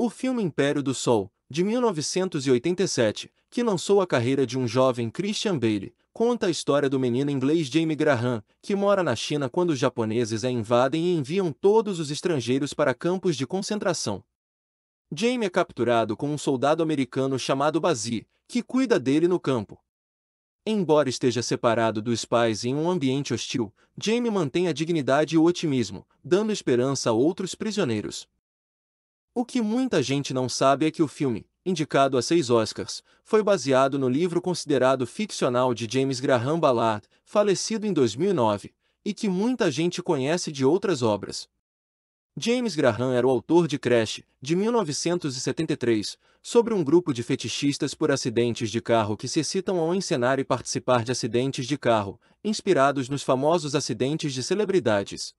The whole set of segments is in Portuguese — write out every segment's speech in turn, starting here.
O filme Império do Sol, de 1987, que lançou a carreira de um jovem Christian Bale, conta a história do menino inglês Jamie Graham, que mora na China quando os japoneses a invadem e enviam todos os estrangeiros para campos de concentração. Jamie é capturado com um soldado americano chamado Bazi, que cuida dele no campo. Embora esteja separado dos pais em um ambiente hostil, Jamie mantém a dignidade e o otimismo, dando esperança a outros prisioneiros. O que muita gente não sabe é que o filme, indicado a seis Oscars, foi baseado no livro considerado ficcional de James Graham Ballard, falecido em 2009, e que muita gente conhece de outras obras. James Graham era o autor de Crash, de 1973, sobre um grupo de fetichistas por acidentes de carro que se excitam ao encenar e participar de acidentes de carro, inspirados nos famosos acidentes de celebridades.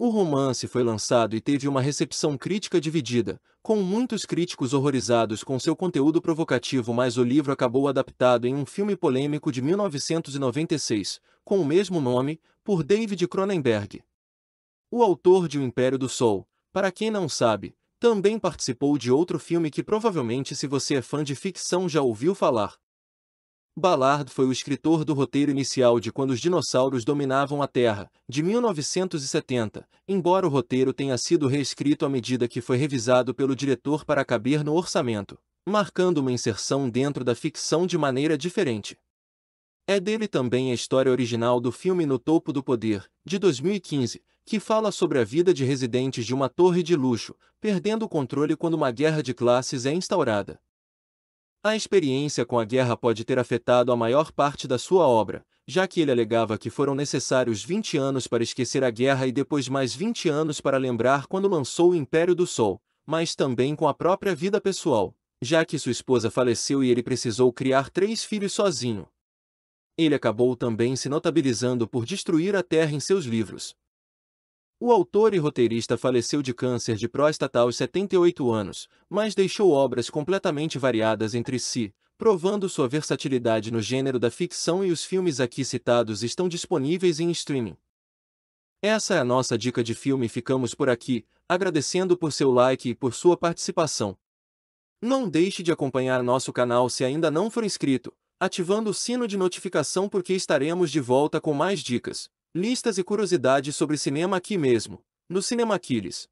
O romance foi lançado e teve uma recepção crítica dividida, com muitos críticos horrorizados com seu conteúdo provocativo, mas o livro acabou adaptado em um filme polêmico de 1996, com o mesmo nome, por David Cronenberg. O autor de O Império do Sol, para quem não sabe, também participou de outro filme que provavelmente se você é fã de ficção já ouviu falar, Ballard foi o escritor do roteiro inicial de Quando os Dinossauros Dominavam a Terra, de 1970, embora o roteiro tenha sido reescrito à medida que foi revisado pelo diretor para caber no orçamento, marcando uma inserção dentro da ficção de maneira diferente. É dele também a história original do filme No Topo do Poder, de 2015, que fala sobre a vida de residentes de uma torre de luxo, perdendo o controle quando uma guerra de classes é instaurada. A experiência com a guerra pode ter afetado a maior parte da sua obra, já que ele alegava que foram necessários 20 anos para esquecer a guerra e depois mais 20 anos para lembrar quando lançou O Império do Sol, mas também com a própria vida pessoal, já que sua esposa faleceu e ele precisou criar três filhos sozinho. Ele acabou também se notabilizando por destruir a terra em seus livros, o autor e roteirista faleceu de câncer de próstata aos 78 anos, mas deixou obras completamente variadas entre si, provando sua versatilidade no gênero da ficção e os filmes aqui citados estão disponíveis em streaming. Essa é a nossa dica de filme ficamos por aqui, agradecendo por seu like e por sua participação. Não deixe de acompanhar nosso canal se ainda não for inscrito, ativando o sino de notificação porque estaremos de volta com mais dicas. Listas e curiosidades sobre cinema aqui mesmo, no Cinema Aquiles.